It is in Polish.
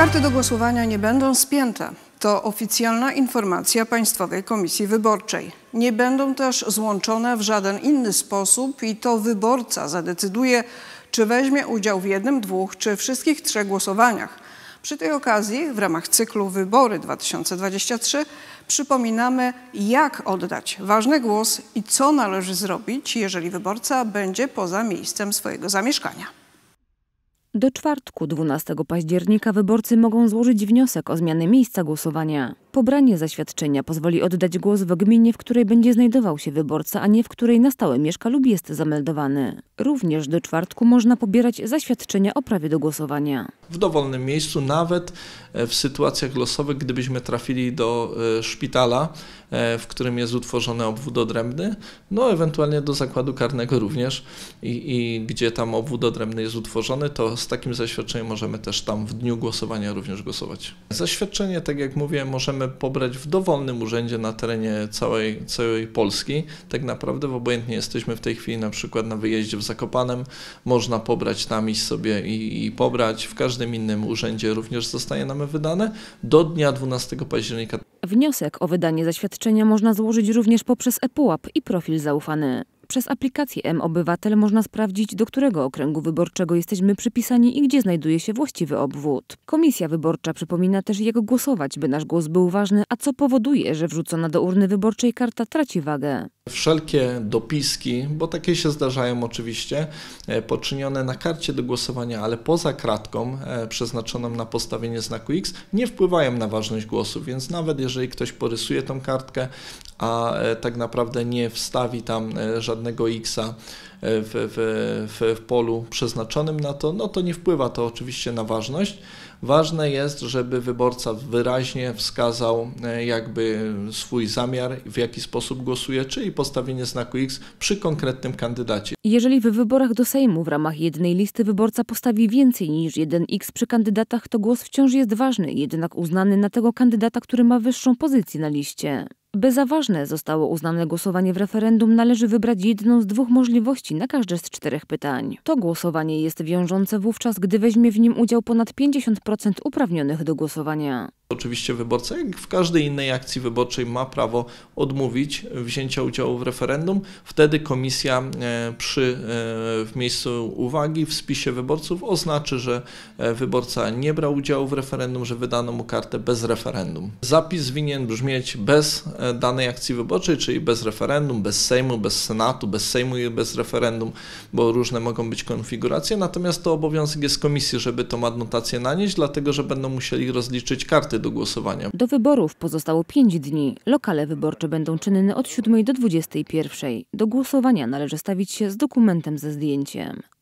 Karty do głosowania nie będą spięte. To oficjalna informacja Państwowej Komisji Wyborczej. Nie będą też złączone w żaden inny sposób i to wyborca zadecyduje, czy weźmie udział w jednym, dwóch czy wszystkich trzech głosowaniach. Przy tej okazji w ramach cyklu Wybory 2023 przypominamy, jak oddać ważny głos i co należy zrobić, jeżeli wyborca będzie poza miejscem swojego zamieszkania. Do czwartku 12 października wyborcy mogą złożyć wniosek o zmianę miejsca głosowania. Pobranie zaświadczenia pozwoli oddać głos w gminie, w której będzie znajdował się wyborca, a nie w której na stałe mieszka lub jest zameldowany. Również do czwartku można pobierać zaświadczenia o prawie do głosowania. W dowolnym miejscu, nawet e, w sytuacjach losowych, gdybyśmy trafili do e, szpitala, e, w którym jest utworzony obwód odrębny, no ewentualnie do zakładu karnego również i, i gdzie tam obwód odrębny jest utworzony, to z takim zaświadczeniem możemy też tam w dniu głosowania również głosować. Zaświadczenie, tak jak mówię, możemy możemy pobrać w dowolnym urzędzie na terenie całej, całej Polski. Tak naprawdę w obojętnie jesteśmy w tej chwili na przykład na wyjeździe w Zakopanem, można pobrać tam iść sobie i, i pobrać. W każdym innym urzędzie również zostaje nam wydane do dnia 12 października. Wniosek o wydanie zaświadczenia można złożyć również poprzez ePUAP i profil zaufany. Przez aplikację M-Obywatel można sprawdzić, do którego okręgu wyborczego jesteśmy przypisani i gdzie znajduje się właściwy obwód. Komisja Wyborcza przypomina też, jak głosować, by nasz głos był ważny, a co powoduje, że wrzucona do urny wyborczej karta traci wagę. Wszelkie dopiski, bo takie się zdarzają oczywiście, e, poczynione na karcie do głosowania, ale poza kratką e, przeznaczoną na postawienie znaku X, nie wpływają na ważność głosu, więc nawet jeżeli ktoś porysuje tą kartkę, a e, tak naprawdę nie wstawi tam żadnego X, w, w, w polu przeznaczonym na to, no to nie wpływa to oczywiście na ważność. Ważne jest, żeby wyborca wyraźnie wskazał e, jakby swój zamiar, w jaki sposób głosuje, czyli postawienie znaku X przy konkretnym kandydacie. Jeżeli w wyborach do Sejmu w ramach jednej listy wyborca postawi więcej niż jeden X przy kandydatach, to głos wciąż jest ważny, jednak uznany na tego kandydata, który ma wyższą pozycję na liście. By za ważne zostało uznane głosowanie w referendum, należy wybrać jedną z dwóch możliwości na każde z czterech pytań. To głosowanie jest wiążące wówczas, gdy weźmie w nim udział ponad 50% uprawnionych do głosowania. Oczywiście wyborca, jak w każdej innej akcji wyborczej, ma prawo odmówić wzięcia udziału w referendum. Wtedy komisja e, przy, e, w miejscu uwagi w spisie wyborców oznaczy, że e, wyborca nie brał udziału w referendum, że wydano mu kartę bez referendum. Zapis winien brzmieć bez danej akcji wyborczej, czyli bez referendum, bez Sejmu, bez Senatu, bez Sejmu i bez referendum, bo różne mogą być konfiguracje. Natomiast to obowiązek jest komisji, żeby tą adnotację nanieść, dlatego że będą musieli rozliczyć karty do głosowania. Do wyborów pozostało 5 dni. Lokale wyborcze będą czynne od 7 do 21. Do głosowania należy stawić się z dokumentem ze zdjęciem.